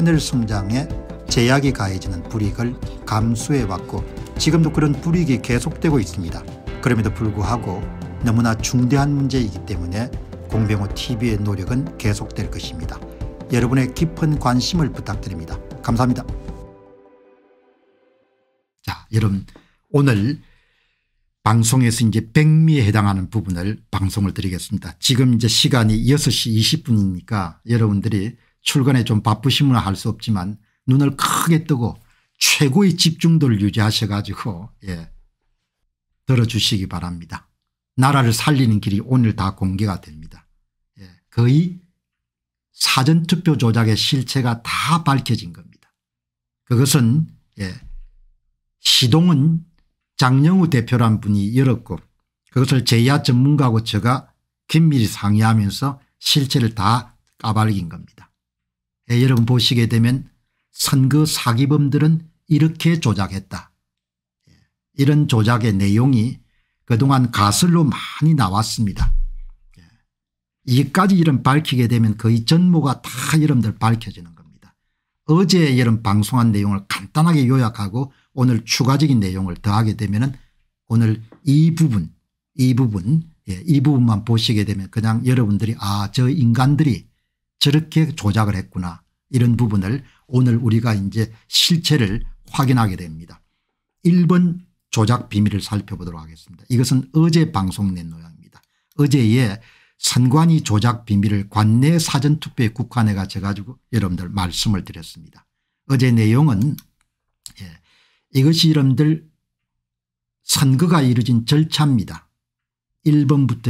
하늘 성장에 제약이 가해지는 불이익을 감수해왔고 지금도 그런 불이익이 계속되고 있습니다. 그럼에도 불구하고 너무나 중대한 문제이기 때문에 공병호 TV의 노력은 계속될 것입니다. 여러분의 깊은 관심을 부탁드립니다. 감사합니다. 자, 여러분 오늘 방송에서 이제 백미에 해당하는 부분을 방송을 드리겠습니다. 지금 이제 시간이 6시 20분이니까 여러분들이 출근에 좀 바쁘시면 할 수 없지만 눈을 크게 뜨고 최고의 집중도를 유지하셔 가지고 예 들어주시기 바랍니다. 나라를 살리는 길이 오늘 다 공개가 됩니다. 예 거의 사전투표 조작의 실체가 다 밝혀진 겁니다. 그것은 예 시동은 장영우 대표란 분이 열었고 그것을 제야 전문가고 제가 긴밀히 상의하면서 실체를 다까발긴 겁니다. 예, 여러분 보시게 되면 선거 그 사기범들은 이렇게 조작했다. 예, 이런 조작의 내용이 그동안 가설로 많이 나왔습니다. 예, 이까지 이런 밝히게 되면 거의 전모가 다 여러분들 밝혀지는 겁니다. 어제 여러분 방송한 내용을 간단하게 요약하고 오늘 추가적인 내용을 더하게 되면 오늘 이 부분 이 부분 예, 이 부분만 보시게 되면 그냥 여러분들이 아 저 인간들이 저렇게 조작을 했구나 이런 부분을 오늘 우리가 이제 실체를 확인하게 됩니다. 1번 조작 비밀을 살펴보도록 하겠습니다. 이것은 어제 방송된 노용입니다 어제에 선관위 조작 비밀을 관내 사전투표에 국한해 가지고 여러분들 말씀을 드렸습니다. 어제 내용은 예, 이것이 여러분들 선거가 이루어진 절차입니다. 1번부터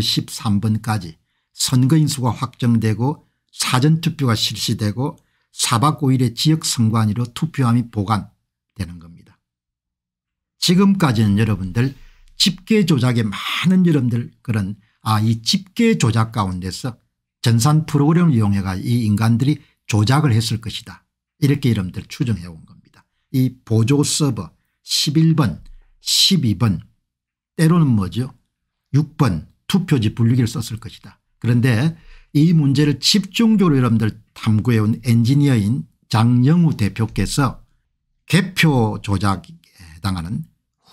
13번까지 선거인수가 확정되고 사전투표가 실시되고 4박 5일의 지역 선관위로 투표함이 보관되는 겁니다. 지금까지는 여러분들 집계 조작에 많은 여러분들 그런 아 이 집계 조작 가운데서 전산 프로그램을 이용해가 이 인간들이 조작을 했을 것이다. 이렇게 여러분들 추정해 온 겁니다. 이 보조 서버 11번 12번 때로는 뭐죠 6번 투표지 분류기를 썼을 것이다. 그런데 이 문제를 집중적으로 여러분들 탐구해온 엔지니어인 장영우 대표께서 개표 조작에 해당하는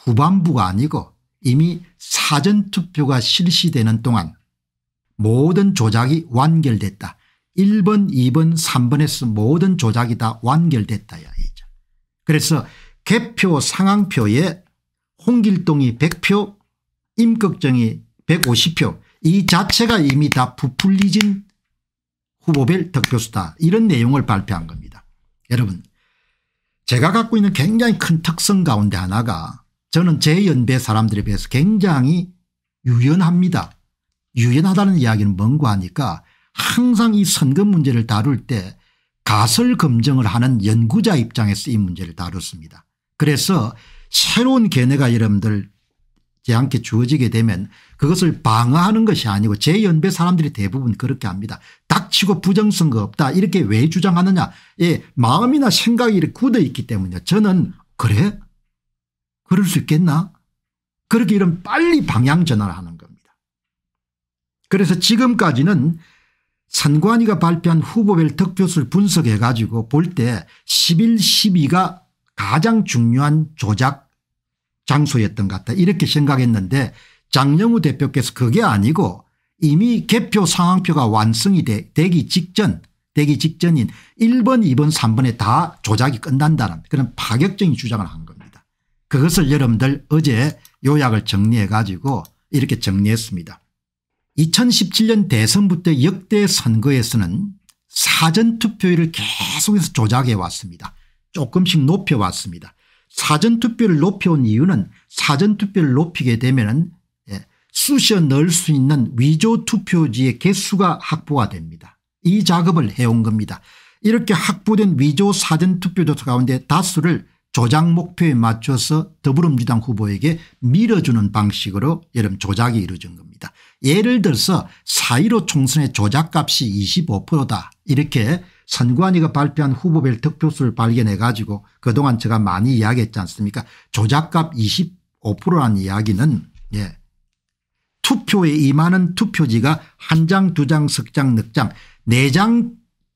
후반부가 아니고 이미 사전투표가 실시되는 동안 모든 조작이 완결됐다. 1번 2번 3번에서 모든 조작이 다 완결됐다. 이제. 그래서 개표 상황표에 홍길동이 100표 임꺽정이 150표 이 자체가 이미 다 부풀리진 후보별 득표수다 이런 내용을 발표한 겁니다. 여러분 제가 갖고 있는 굉장히 큰 특성 가운데 하나가 저는 제 연배 사람들에 비해서 굉장히 유연합니다. 유연하다는 이야기는 뭔고 하니까 항상 이 선거 문제를 다룰 때 가설 검증을 하는 연구자 입장에서 이 문제를 다뤘습니다. 그래서 새로운 견해가 여러분들 제한테 주어지게 되면 그것을 방어하는 것이 아니고 제 연배 사람들이 대부분 그렇게 합니다. 닥치고 부정선거 없다 이렇게 왜 주장하느냐 예 마음이나 생각이 굳어 있기 때문이요 저는 그래 그럴 수 있겠나 그렇게 이런 빨리 방향 전환을 하는 겁니다. 그래서 지금까지는 선관위가 발표한 후보별 득표수를 분석해 가지고 볼 때 11, 12가 가장 중요한 조작 장소였던 것 같다 이렇게 생각했는데 장영우 대표께서 그게 아니고 이미 개표 상황표가 완성이 되, 기 직전 되기 직전인 1번 2번 3번에 다 조작이 끝난다는 그런 파격적인 주장을 한 겁니다. 그것을 여러분들 어제 요약을 정리해 가지고 이렇게 정리했습니다. 2017년 대선부터 역대 선거에서는 사전투표율을 계속해서 조작해 왔습니다. 조금씩 높여왔습니다. 사전투표를 높여온 이유는 사전투표를 높이게 되면 쑤셔 넣을 수 있는 위조 투표지의 개수가 확보가 됩니다. 이 작업을 해온 겁니다. 이렇게 확보된 위조 사전투표조사 가운데 다수를 조작 목표에 맞춰서 더불어민주당 후보에게 밀어주는 방식으로 여름 조작이 이루어진 겁니다. 예를 들어서 4.15 총선의 조작값이 25%다 이렇게 선관위가 발표한 후보별 득표수를 발견해 가지고 그동안 제가 많이 이야기했지 않습니까 조작값 25%라는 이야기는 예 투표에 임하는 투표지가 한 장, 두 장, 석 장, 넉 장, 네 장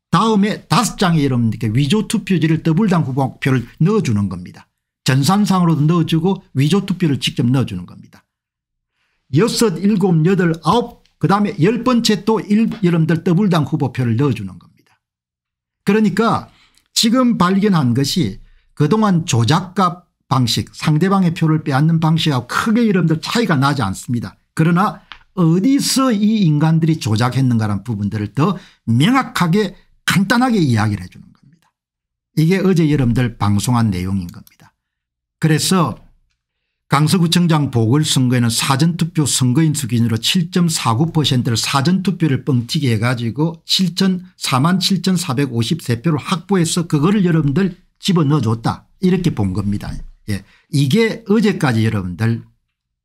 다음에 다섯 장의 이런 위조 투표지를 더블당 후보표를 넣어주는 겁니다. 전산상으로도 넣어주고 위조 투표를 직접 넣어주는 겁니다. 여섯, 일곱, 여덟, 아홉 그다음에 열 번째 또 일, 여러분들 더블당 후보표를 넣어주는 겁니다. 그러니까 지금 발견한 것이 그동안 조작값 방식 상대방의 표를 빼앗는 방식하고 크게 여러분들 차이가 나지 않습니다. 그러나 어디서 이 인간들이 조작했는가라는 부분들을 더 명확하게 간단하게 이야기를 해주는 겁니다. 이게 어제 여러분들 방송한 내용인 겁니다. 그래서 강서구청장 보궐선거에는 사전투표 선거인 수준으로 7.49%를 사전투표를 뻥튀기 해가지고 7 4 7,453표를 확보해서 그거를 여러분들 집어넣어줬다 이렇게 본 겁니다. 예. 이게 어제까지 여러분들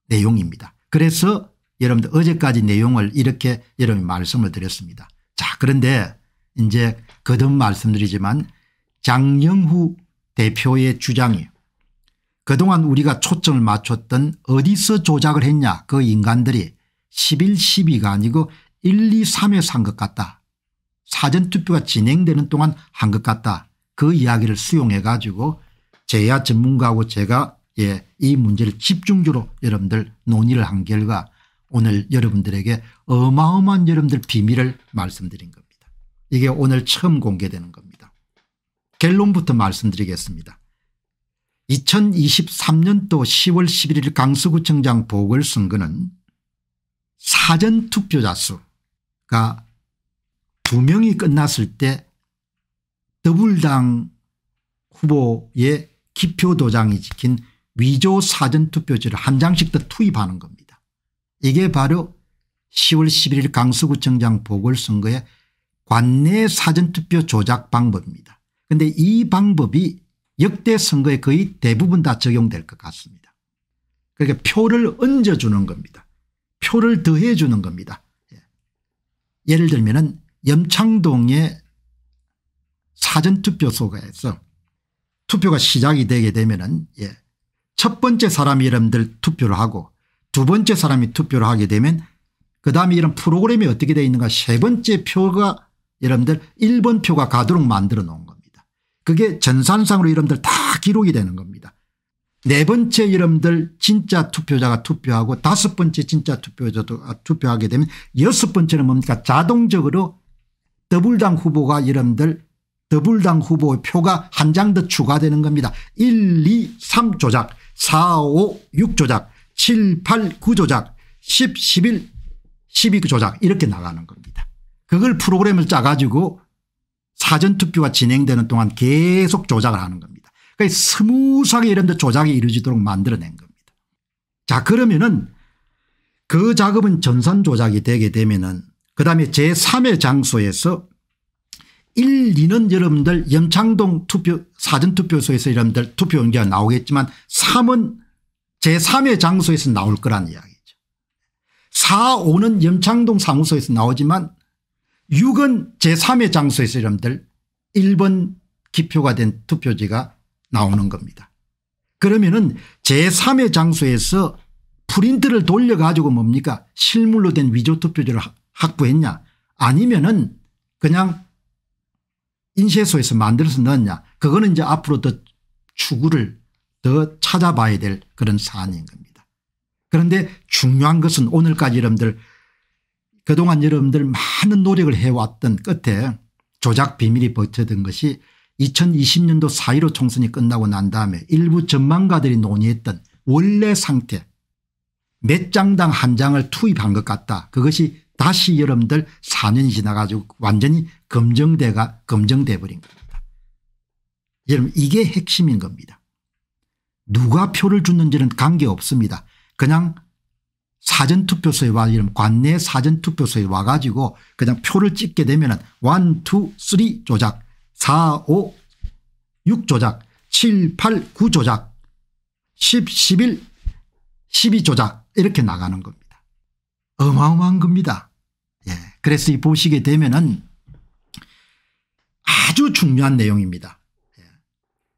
내용입니다. 그래서 여러분들 어제까지 내용을 이렇게 여러분 이 말씀을 드렸습니다. 자 그런데 이제 거듭 말씀드리지만 장영후 대표의 주장이 그동안 우리가 초점을 맞췄던 어디서 조작을 했냐 그 인간들이 11, 12가 아니고 1, 2, 3에서 한 것 같다. 사전투표가 진행되는 동안 한 것 같다. 그 이야기를 수용해 가지고 제야 전문가하고 제가 예, 이 문제를 집중적으로 여러분들 논의를 한 결과 오늘 여러분들에게 어마어마한 여러분들 비밀을 말씀드린 겁니다. 이게 오늘 처음 공개되는 겁니다. 결론부터 말씀드리겠습니다. 2023년도 10월 11일 강서구청장 보궐선거는 사전투표자 수가 2명이 끝났을 때 더불당 후보의 기표 도장이 지킨 위조 사전투표지를 한 장씩 더 투입하는 겁니다. 이게 바로 10월 11일 강서구청장 보궐선거의 관내 사전투표 조작 방법입니다. 그런데 이 방법이 역대 선거에 거의 대부분 다 적용될 것 같습니다. 그러니까 표를 얹어주는 겁니다. 표를 더해 주는 겁니다. 예. 를 들면 은 염창동의 사전투표소에서 투표가 시작이 되게 되면 은 예. 첫 번째 사람이 름들 투표를 하고 두 번째 사람이 투표를 하게 되면 그 다음에 이런 프로그램이 어떻게 되어 있는가 세 번째 표가 여러분들 1번 표가 가도록 만들어 놓은 겁니다. 그게 전산상으로 여러분들 다 기록이 되는 겁니다. 네 번째 여러분들 진짜 투표자가 투표하고 다섯 번째 진짜 투표자가 아, 투표하게 되면 여섯 번째는 뭡니까 자동적으로 더블당 후보가 여러분들 더블당 후보의 표가 한 장 더 추가되는 겁니다. 1, 2, 3 조작 4, 5, 6조작 7, 8, 9조작 10, 11, 12조작 이렇게 나가는 겁니다. 그걸 프로그램을 짜가지고 사전투표가 진행되는 동안 계속 조작을 하는 겁니다. 그러니까 스무스하게 이런 데 조작이 이루어지도록 만들어낸 겁니다. 자 그러면은 그 작업은 전산 조작이 되게 되면은 그 다음에 제3의 장소에서 1, 2는 여러분들 염창동 투표 사전투표소에서 여러분들 투표 용지가 나오겠지만 3은 제3의 장소에서 나올 거란 이야기죠. 4, 5는 염창동 사무소에서 나오지만 6은 제3의 장소에서 여러분들 1번 기표가 된 투표지가 나오는 겁니다. 그러면은 제3의 장소에서 프린트를 돌려 가지고 뭡니까 실물로 된 위조 투표지를 확보했냐 아니면은 그냥 인쇄소에서 만들어서 넣었냐 그거는 이제 앞으로 더 추구를 더 찾아봐야 될 그런 사안인 겁니다. 그런데 중요한 것은 오늘까지 여러분들 그동안 여러분들 많은 노력을 해왔던 끝에 조작 비밀이 버텨든 것이 2020년도 4.15 총선이 끝나고 난 다음에 일부 전망가들이 논의했던 원래 상태 몇 장당 한 장을 투입한 것 같다. 그것이 다시 여러분들 4년이 지나가지고 완전히 검정대가검정돼 버린 겁니다. 여러분 이게 핵심인 겁니다. 누가 표를 줬는지는 관계없습니다. 그냥 사전투표소에 와 이런 관내 사전투표소에 와가지고 그냥 표를 찍게 되면 은1 2 3 조작 4 5 6 조작 7 8 9 조작 10 11 12 조작 이렇게 나가는 겁니다. 어마어마한 겁니다. 예. 그래서 이 보시게 되면은 아주 중요한 내용입니다. 예.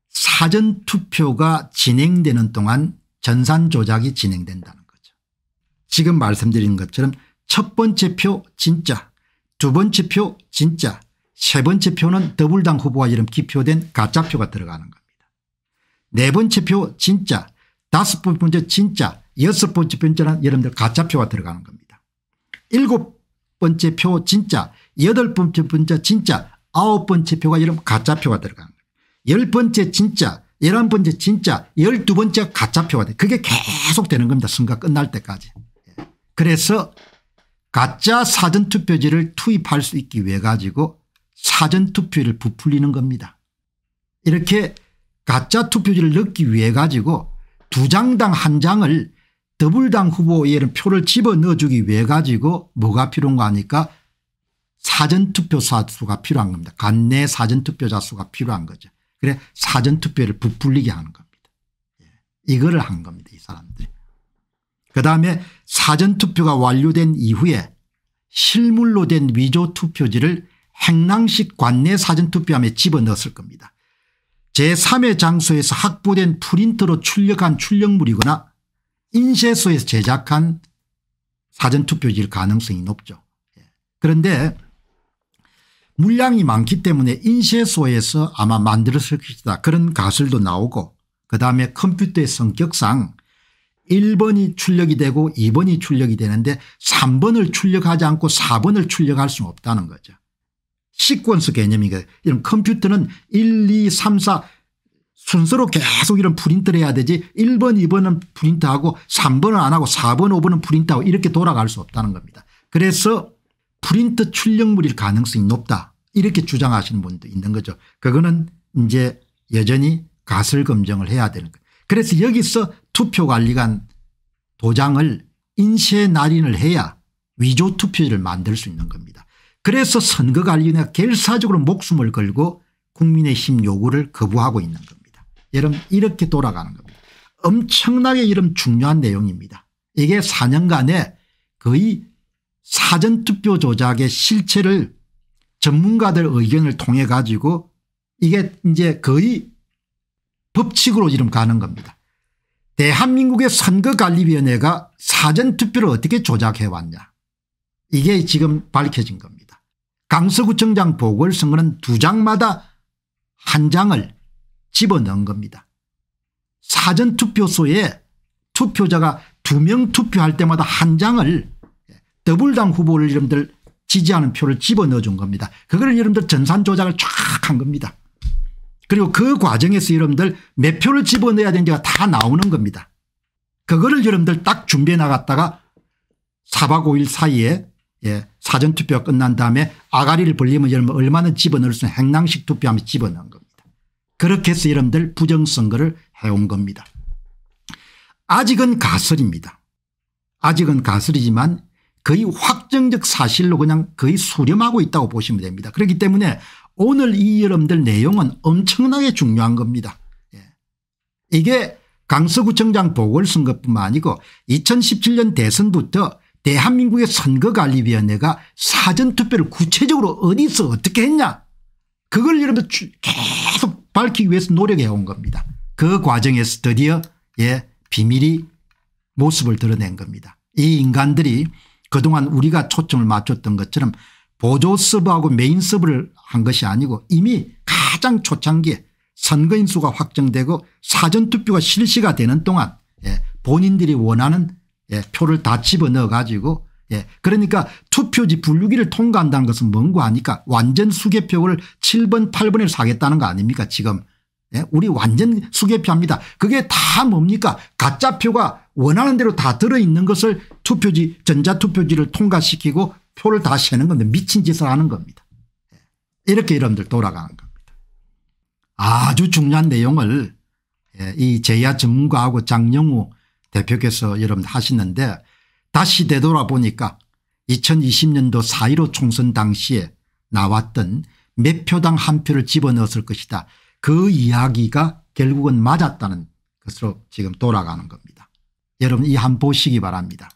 사전 투표가 진행되는 동안 전산 조작이 진행된다는 거죠. 지금 말씀드린 것처럼 첫 번째 표 진짜 두 번째 표 진짜 세 번째 표는 더블당 후보와 이름 기표된 가짜표가 들어가는 겁니다. 네 번째 표 진짜 다섯 번째 진짜 여섯 번째 표는 여러분들 가짜표가 들어가는 겁니다. 일곱 번째 표 진짜 여덟 번째 번째 진짜 아홉 번째 표가 여러분 가짜표가 들어가는 거예요. 열 번째 진짜 열한 번째 진짜 열두 번째 가짜표가 돼 그게 계속 되는 겁니다. 선거 끝날 때까지. 예. 그래서 가짜 사전투표지를 투입할 수 있기 위해 가지고 사전투표를 부풀리는 겁니다. 이렇게 가짜 투표지를 넣기 위해 가지고 두 장당 한 장을 더불당 후보에는 표를 집어넣어주기 위해 가지고 뭐가 필요한가 하니까 사전투표자 수가 필요한 겁니다. 간내 사전투표자 수가 필요한 거죠. 그래 사전투표를 부풀리게 하는 겁니다. 예, 이거를 한 겁니다. 이 사람들이. 그다음에 사전투표가 완료된 이후에 실물로 된 위조투표지를 행랑식 관내 사전투표함에 집어넣었을 겁니다. 제3의 장소에서 확보된 프린터로 출력한 출력물이거나 인쇄소에서 제작한 사전투표지일 가능성이 높죠. 예. 그런데 물량이 많기 때문에 인쇄소에서 아마 만들었을 것이다 그런 가설도 나오고 그다음에 컴퓨터의 성격상 1번이 출력이 되고 2번이 출력이 되는데 3번을 출력하지 않고 4번을 출력할 수는 없다는 거죠. 시퀀스 개념이니까 이런 컴퓨터는 1, 2, 3, 4 순서로 계속 이런 프린트를 해야 되지 1번 2번은 프린트하고 3번은 안 하고 4번 5번은 프린트하고 이렇게 돌아갈 수 없다는 겁니다. 그래서 프린트 출력물일 가능성이 높다 이렇게 주장하시는 분도 있는 거죠. 그거는 이제 여전히 가설 검증을 해야 되는 거예요. 그래서 여기서 투표관리관 도장을 인쇄 날인을 해야 위조 투표지를 만들 수 있는 겁니다. 그래서 선거관리위원회가 결사적으로 목숨을 걸고 국민의힘 요구를 거부하고 있는 겁니다. 여러분 이렇게 돌아가는 겁니다. 엄청나게 이러 중요한 내용입니다. 이게 4년간의 거의 사전투표 조작의 실체를 전문가들 의견을 통해 가지고 이게 이제 거의 법칙으로 지금 가는 겁니다. 대한민국의 선거관리위원회가 사전투표를 어떻게 조작해왔냐 이게 지금 밝혀진 겁니다. 강서구청장 보궐선거는 두 장마다 한 장을 집어넣은 겁니다. 사전투표소에 투표자가 두 명 투표할 때마다 한 장을 더블당 후보를 여러분들 지지하는 표를 집어넣어 준 겁니다. 그거를 여러분들 전산 조작을 쫙 한 겁니다. 그리고 그 과정에서 여러분들 몇 표를 집어넣어야 되는지가 다 나오는 겁니다. 그거를 여러분들 딱 준비해 나갔다가 4박 5일 사이에 예, 사전투표가 끝난 다음에 아가리를 벌리면 여러분 얼마나 집어넣을 수 있는 행랑식 투표하면 집어넣은 겁니다. 그렇게 해서 여러분들 부정선거를 해온 겁니다. 아직은 가설입니다. 아직은 가설이지만 거의 확정적 사실로 그냥 거의 수렴하고 있다고 보시면 됩니다. 그렇기 때문에 오늘 이 여러분들 내용은 엄청나게 중요한 겁니다. 예. 이게 강서구청장 보궐선거뿐만 아니고 2017년 대선부터 대한민국의 선거관리위원회가 사전투표를 구체적으로 어디서 어떻게 했냐 그걸 여러분들 계속 밝히기 위해서 노력해 온 겁니다. 그 과정에서 드디어 예 비밀이 모습을 드러낸 겁니다. 이 인간들이 그동안 우리가 초점을 맞췄던 것처럼 보조 서브하고 메인 서브를 한 것이 아니고 이미 가장 초창기에 선거인 수가 확정되고 사전투표가 실시가 되는 동안 예 본인들이 원하는 예 표를 다 집어넣어 가지고 예. 그러니까 투표지 분류기를 통과한다는 것은 뭔고 하니까 완전 수개표를 7번 8번에서 하겠다는 거 아닙니까 지금. 예? 우리 완전 수개표합니다. 그게 다 뭡니까 가짜표가 원하는 대로 다 들어있는 것을 투표지 전자투표지를 통과시키고 표를 다 세는 건데 미친 짓을 하는 겁니다. 예, 이렇게 여러분들 돌아가는 겁니다. 아주 중요한 내용을 예, 이 제야 전문가하고 장영우 대표께서 여러분 하시는데 다시 되돌아보니까 2020년도 4.15 총선 당시에 나왔던 몇 표당 한 표를 집어넣었을 것이다. 그 이야기가 결국은 맞았다는 것으로 지금 돌아가는 겁니다. 여러분 이 한 보시기 바랍니다.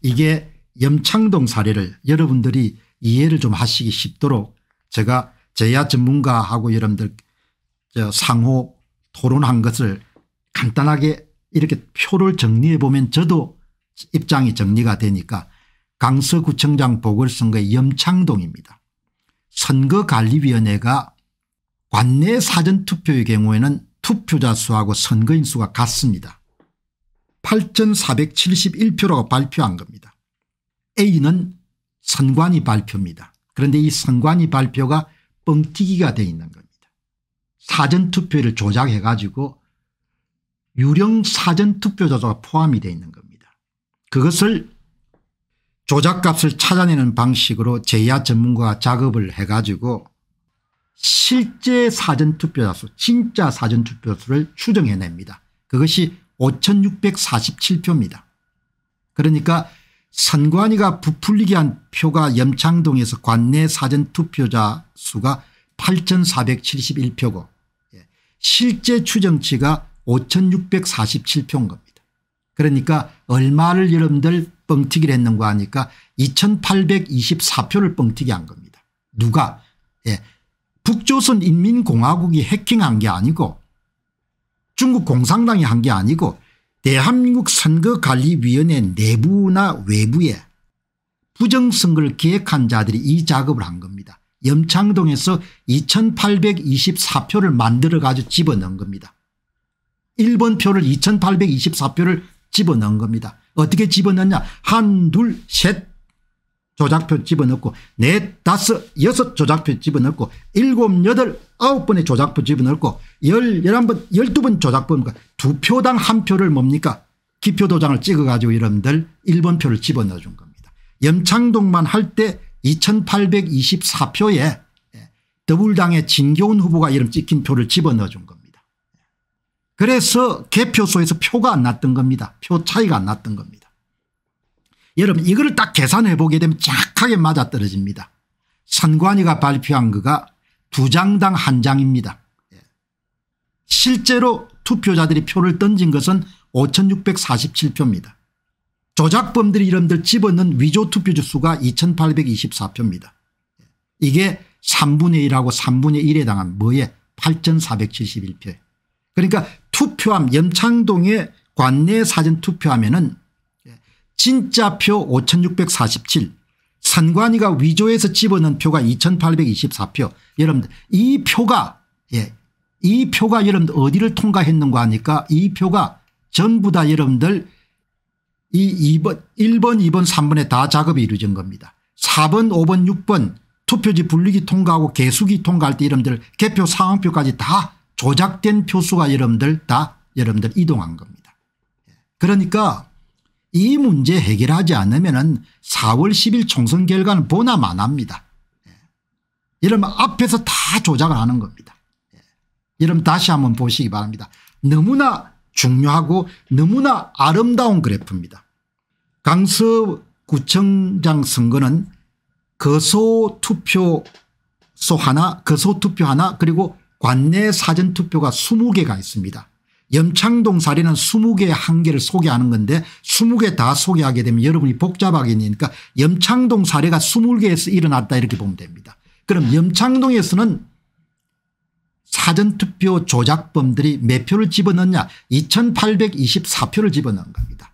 이게 염창동 사례를 여러분들이 이해를 좀 하시기 쉽도록 제가 제야 전문가하고 여러분들 상호 토론한 것을 간단하게 이렇게 표를 정리해 보면 저도 입장이 정리가 되니까 강서구청장 보궐선거의 염창동입니다. 선거관리위원회가 관내 사전투표의 경우에는 투표자 수하고 선거인 수가 같습니다. 8,471표라고 발표한 겁니다. A는 선관위 발표입니다. 그런데 이 선관위 발표가 뻥튀기가 돼 있는 겁니다. 사전투표를 조작해 가지고 유령 사전투표자가 포함이 돼 있는 겁니다. 그것을 조작값을 찾아내는 방식으로 제야 전문가가 작업을 해가지고 실제 사전투표자수 진짜 사전투표수를 추정해냅니다. 그것이 5647표입니다. 그러니까 선관위가 부풀리게 한 표가 염창동에서 관내 사전투표자 수가 8471표고 예, 실제 추정치가 5647표인 겁니다. 그러니까 얼마를 여러분들 뻥튀기를 했는가 하니까 2824표를 뻥튀기한 겁니다. 누가 예. 북조선인민공화국이 해킹한 게 아니고 중국 공산당이 한 게 아니고 대한민국 선거관리위원회 내부나 외부에 부정선거를 기획한 자들이 이 작업을 한 겁니다. 염창동에서 2824표를 만들어 가지고 집어넣은 겁니다. 1번 표를 2824표를 집어넣은 겁니다. 어떻게 집어넣냐 한둘셋 조작표 집어넣고 넷 다섯 여섯 조작표 집어넣고 일곱 여덟 아홉 번의 조작표 집어넣고 열 열한 번 열두 번 조작표 두 표당 한 표를 뭡니까 기표 도장을 찍어가지고 여러분들 1번 표를 집어넣어 준 겁니다. 염창동만 할 때 2824표에 예, 더불당의 진교훈 후보가 이름 찍힌 표를 집어넣어 준 겁니다. 그래서 개표소에서 표가 안 났던 겁니다. 표 차이가 안 났던 겁니다. 여러분 이거를 딱 계산해 보게 되면 정확하게 맞아떨어집니다. 선관위가 발표한 거가 두 장당 한 장입니다. 예. 실제로 투표자들이 표를 던진 것은 5647표입니다. 조작범들이 이름들 집어넣은 위조 투표지 수가 2824표입니다. 예. 이게 3분의 1하고 3분의 1에 당한 뭐에 8471표에 그러니까 투표함 염창동에 관내 사전 투표하면은 진짜 표 5647 선관위가 위조해서 집어넣은 표가 2824표 여러분들 이 표가 예, 이 표가 여러분들 어디를 통과했는가 하니까 이 표가 전부 다 여러분들 이 2번 1번 2번 3번에 다 작업이 이루어진 겁니다. 4번 5번 6번 투표지 분리기 통과하고 개수기 통과할 때 여러분들 개표 상황표까지 다 조작된 표수가 여러분들 다 여러분들 이동한 겁니다. 예. 그러니까 이 문제 해결하지 않으면 4월 10일 총선 결과는 보나 마나입니다. 이러면 예. 앞에서 다 조작을 하는 겁니다. 예. 여러분 다시 한번 보시기 바랍니다. 너무나 중요하고 너무나 아름다운 그래프입니다. 강서구청장 선거는 거소투표소 하나 거소투표 하나 그리고 관내 사전투표가 20개가 있습니다. 염창동 사례는 20개의 한계를 소개하는 건데 20개 다 소개하게 되면 여러분이 복잡하게 되니까 염창동 사례가 20개에서 일어났다 이렇게 보면 됩니다. 그럼 염창동에서는 사전투표 조작범들이 몇 표를 집어넣냐 2824표를 집어넣은 겁니다.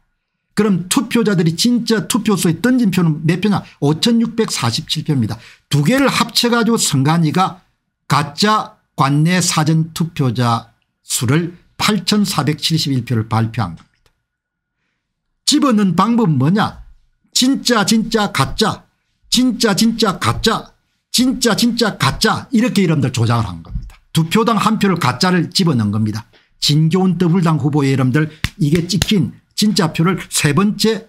그럼 투표자들이 진짜 투표소에 던진 표는 몇 표냐 5647표입니다. 두 개를 합쳐가지고 선관위가 가짜 관내 사전투표자 수를 8471표를 발표한 겁니다. 집어넣는 방법 뭐냐 진짜 진짜 가짜 진짜 진짜 가짜 진짜 진짜 가짜 이렇게 이름들 조작을 한 겁니다. 두 표당 한 표를 가짜를 집어넣은 겁니다. 진교훈 더블당 후보의 이름들 이게 찍힌 진짜 표를 세 번째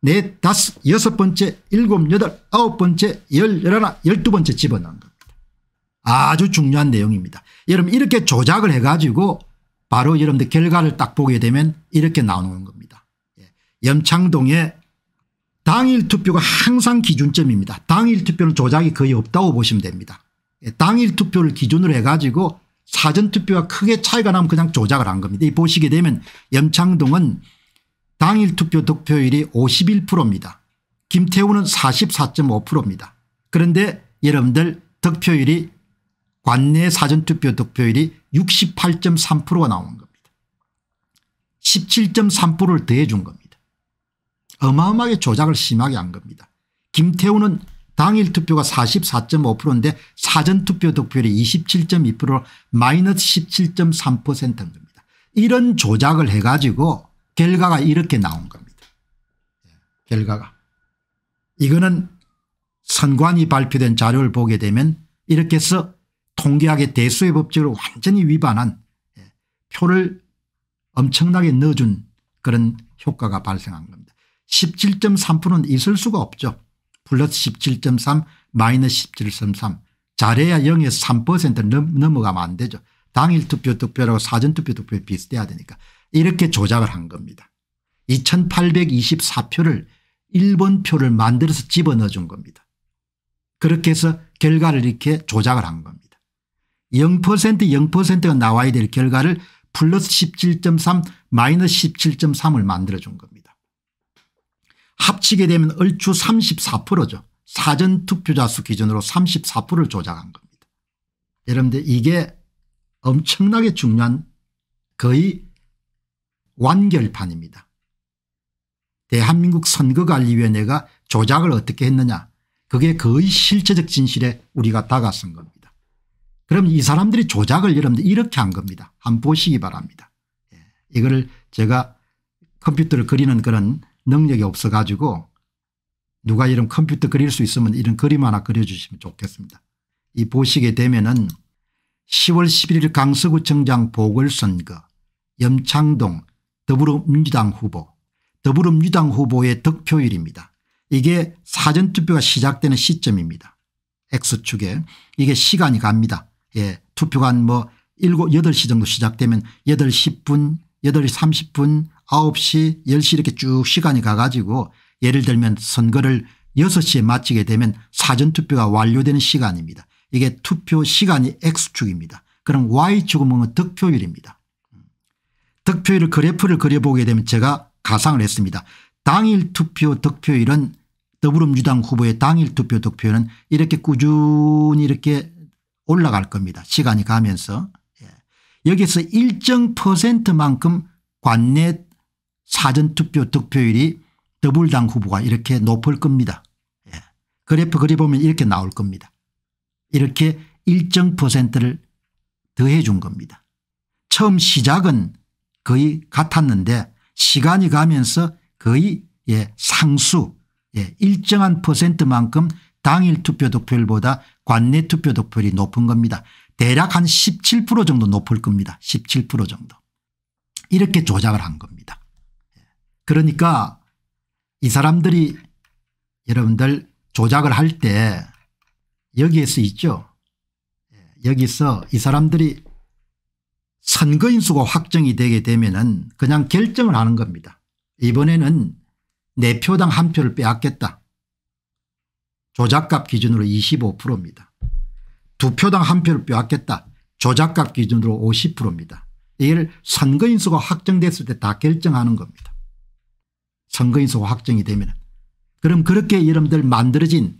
네 다섯 여섯 번째 일곱 여덟 아홉 번째 열 열하나 열두 번째 집어넣은 겁니다. 아주 중요한 내용입니다. 여러분 이렇게 조작을 해가지고 바로 여러분들 결과를 딱 보게 되면 이렇게 나오는 겁니다. 예. 염창동의 당일 투표가 항상 기준점입니다. 당일 투표는 조작이 거의 없다고 보시면 됩니다. 예. 당일 투표를 기준으로 해가지고 사전투표가 크게 차이가 나면 그냥 조작을 한 겁니다. 보시게 되면 염창동은 당일 투표 득표율이 51%입니다. 김태우는 44.5%입니다. 그런데 여러분들 득표율이 관내 사전투표 득표율이 68.3%가 나온 겁니다. 17.3%를 더해 준 겁니다. 어마어마하게 조작을 심하게 한 겁니다. 김태우는 당일 투표가 44.5%인데 사전투표 득표율이 27.2%로 마이너스 17.3%인 겁니다. 이런 조작을 해가지고 결과가 이렇게 나온 겁니다. 예, 결과가. 이거는 선관위 발표된 자료를 보게 되면 이렇게 해서 통계학의 대수의 법칙을 완전히 위반한 예, 표를 엄청나게 넣어준 그런 효과가 발생한 겁니다. 17.3%는 있을 수가 없죠. 플러스 17.3 마이너스 17.3 잘해야 0에서 3% 넘어가면 안 되죠. 당일 투표 투표라고 사전 투표 투표에 비슷해야 되니까 이렇게 조작을 한 겁니다. 2824표를 일본 표를 만들어서 집어넣어 준 겁니다. 그렇게 해서 결과를 이렇게 조작을 한 겁니다. 0% 0%가 나와야 될 결과를 플러스 17.3 마이너스 17.3을 만들어준 겁니다. 합치게 되면 얼추 34%죠. 사전투표자 수 기준으로 34%를 조작한 겁니다. 여러분들 이게 엄청나게 중요한 거의 완결판입니다. 대한민국 선거관리위원회가 조작을 어떻게 했느냐 그게 거의 실체적 진실에 우리가 다가선 겁니다. 그럼 이 사람들이 조작을 여러분들 이렇게 한 겁니다. 한번 보시기 바랍니다. 예. 이거를 제가 컴퓨터를 그리는 그런 능력이 없어 가지고 누가 이런 컴퓨터 그릴 수 있으면 이런 그림 하나 그려주시면 좋겠습니다. 이 보시게 되면은 10월 11일 강서구청장 보궐선거 염창동 더불어민주당 후보 더불어민주당 후보의 득표율입니다. 이게 사전투표가 시작되는 시점입니다. X축에 이게 시간이 갑니다. 예, 투표가 한뭐 7, 8시 정도 시작되면 8시 10분, 8시 30분, 9시, 10시 이렇게 쭉 시간이 가가지고 예를 들면 선거를 6시에 마치게 되면 사전투표가 완료되는 시간입니다. 이게 투표 시간이 X축입니다. 그럼 Y축은 뭔가 득표율입니다. 득표율 그래프를 그려보게 되면 제가 가상을 했습니다. 당일 투표 득표율은 더불어민주당 후보의 당일 투표 득표율은 이렇게 꾸준히 이렇게 올라갈 겁니다. 시간이 가면서. 예. 여기서 일정 퍼센트만큼 관내 사전투표 득표율이 더불당 후보가 이렇게 높을 겁니다. 예. 그래프 그려보면 이렇게 나올 겁니다. 이렇게 일정 퍼센트를 더해 준 겁니다. 처음 시작은 거의 같았는데 시간이 가면서 거의 예, 상수 예, 일정한 퍼센트만큼 당일 투표 득표율보다 관내 투표 득표율이 높은 겁니다. 대략 한 17% 정도 높을 겁니다. 17% 정도. 이렇게 조작을 한 겁니다. 예. 그러니까 이 사람들이 여러분들 조작을 할 때 여기에서 있죠. 예. 여기서 이 사람들이 선거인수가 확정이 되게 되면 은 그냥 결정을 하는 겁니다. 이번에는 내 표당 한 표를 빼앗겠다. 조작값 기준으로 25%입니다. 두 표당 한 표를 빼앗겠다. 조작값 기준으로 50%입니다. 이걸 선거인수가 확정됐을 때 다 결정하는 겁니다. 선거인수가 확정이 되면 그럼 그렇게 여러분들 만들어진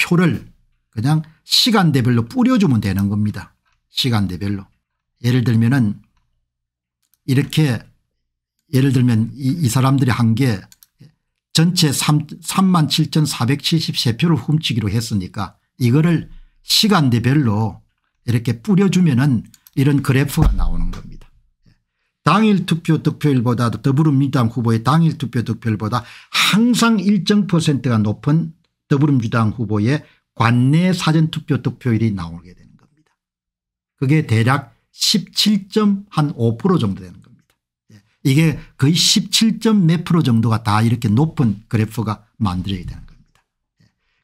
표를 그냥 시간대별로 뿌려주면 되는 겁니다. 시간대별로. 예를 들면 은 이렇게 예를 들면 이, 이 사람들이 한게 전체 3, 만 7,473표를 훔치기로 했으니까 이거를 시간대별로 이렇게 뿌려주면은 이런 그래프가 나오는 겁니다. 당일 투표 득표율보다도 더불어민주당 후보의 당일 투표 득표율보다 항상 일정 퍼센트가 높은 더불어민주당 후보의 관내 사전투표 득표율이 나오게 되는 겁니다. 그게 대략 17.5% 정도 되는 겁니다. 이게 거의 17점 몇 프로 정도가 다 이렇게 높은 그래프가 만들어야 되는 겁니다.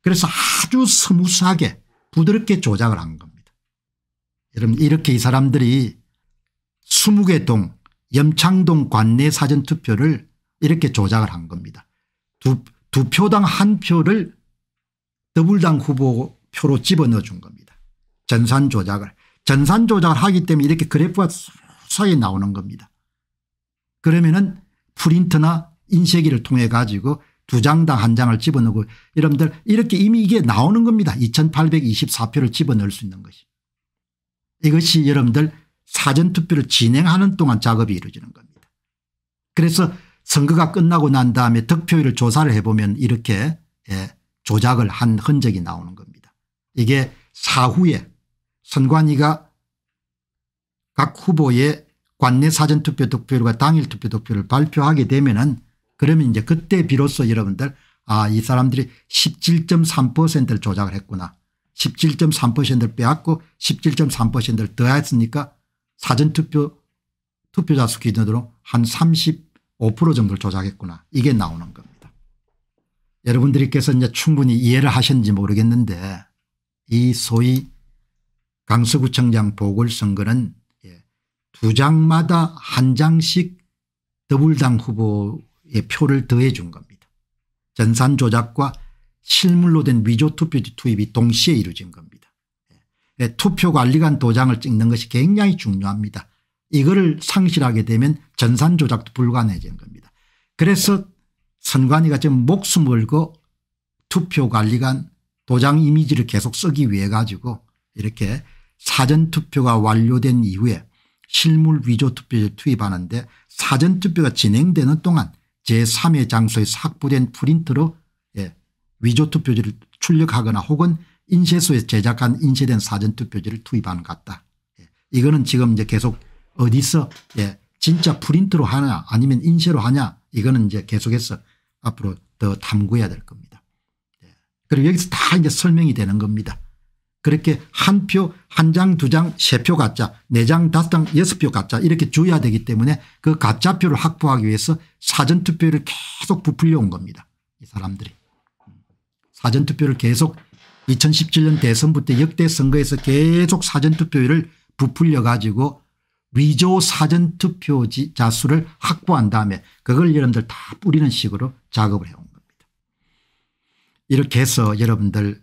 그래서 아주 스무스하게 부드럽게 조작을 한 겁니다. 여러분 이렇게 이 사람들이 20개 동 염창동 관내 사전투표를 이렇게 조작을 한 겁니다. 두, 두 표당 한 표를 더불당 후보 표로 집어넣어 준 겁니다. 전산 조작을. 전산 조작을 하기 때문에 이렇게 그래프가 수하게 나오는 겁니다. 그러면은 프린트나 인쇄기를 통해 가지고 두 장당 한 장을 집어넣고 여러분들 이렇게 이미 이게 나오는 겁니다. 2824표를 집어넣을 수 있는 것이. 이것이 여러분들 사전투표를 진행하는 동안 작업이 이루어지는 겁니다. 그래서 선거가 끝나고 난 다음에 득표율을 조사를 해보면 이렇게 예, 조작을 한 흔적이 나오는 겁니다. 이게 사후에 선관위가 각 후보의 관내 사전투표 득표율과 당일 투표 득표를 발표하게 되면은 그러면 이제 그때 비로소 여러분들 아 이 사람들이 17.3%를 조작을 했구나. 17.3%를 빼앗고 17.3%를 더했으니까 사전투표 투표자 수 기준으로 한 35% 정도를 조작했구나. 이게 나오는 겁니다. 여러분들께서 이제 충분히 이해를 하셨는지 모르겠는데 이 소위 강서구청장 보궐선거는 두 장마다 한 장씩 더불당 후보의 표를 더해 준 겁니다. 전산 조작과 실물로 된 위조 투표 투입이 동시에 이루어진 겁니다. 예, 투표관리관 도장을 찍는 것이 굉장히 중요합니다. 이거를 상실하게 되면 전산 조작도 불가능해진 겁니다. 그래서 선관위가 지금 목숨 걸고 투표관리관 도장 이미지를 계속 쓰기 위해 가지고 이렇게 사전투표가 완료된 이후에 실물 위조 투표에 투입하는데 사전투표가 진행되는 동안 제3의 장소에 삭부된 프린트로 예, 위조 투표지를 출력하거나 혹은 인쇄소에 제작한 인쇄된 사전투표지를 투입하는 것 같다. 예, 이거는 지금 이제 계속 어디서 예, 진짜 프린트로 하냐 아니면 인쇄로 하냐 이거는 이제 계속해서 앞으로 더 탐구해야 될 겁니다. 예, 그리고 여기서 다 이제 설명이 되는 겁니다. 그렇게 한 표, 한 장, 두 장, 세 표 가짜, 네 장, 다섯 장, 여섯 표 가짜 이렇게 줘야 되기 때문에 그 가짜표를 확보하기 위해서 사전투표를 계속 부풀려 온 겁니다. 이 사람들이. 사전투표를 계속 2017년 대선부터 역대 선거에서 계속 사전투표율을 부풀려 가지고 위조 사전투표지 자수를 확보한 다음에 그걸 여러분들 다 뿌리는 식으로 작업을 해온 겁니다. 이렇게 해서 여러분들